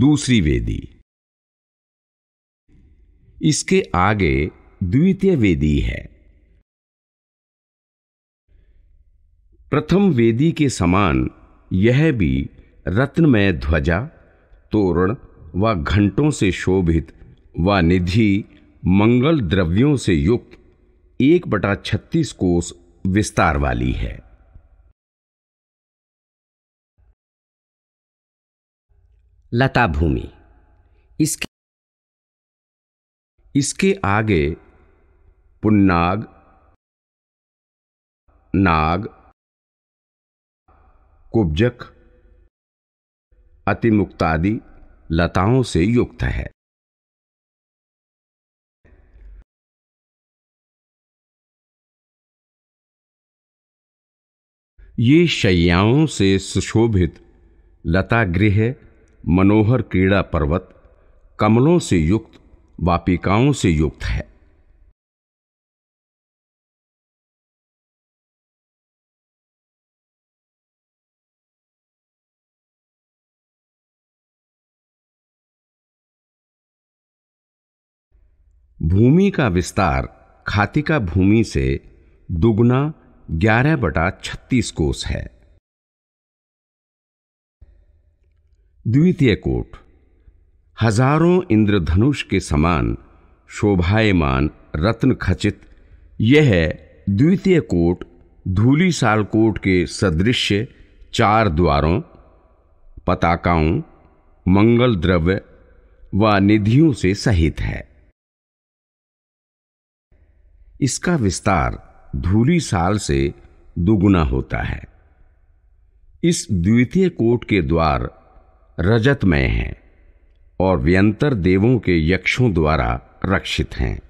दूसरी वेदी इसके आगे द्वितीय वेदी है प्रथम वेदी के समान यह भी रत्नमय ध्वजा तोरण व घंटों से शोभित व निधि मंगल द्रव्यों से युक्त एक बटा छत्तीस कोस विस्तार वाली है लता भूमि इसके इसके आगे पुन्नाग नाग कुब्जक अतिमुक्तादि लताओं से युक्त है ये शैयाओं से सुशोभित लता गृह मनोहर क्रीड़ा पर्वत कमलों से युक्त वापिकाओं से युक्त है भूमि का विस्तार खातिका भूमि से दुगुना ग्यारह बटा छत्तीस कोस है द्वितीय कोट हजारों इंद्रधनुष के समान शोभायमान रत्न खचित यह द्वितीय कोट धूली साल कोट के सदृश्य चार द्वारों पताकाओं मंगल द्रव्य व निधियों से सहित है इसका विस्तार धूली साल से दुगुना होता है इस द्वितीय कोट के द्वार रजतमय हैं और व्यंतर देवों के यक्षों द्वारा रक्षित हैं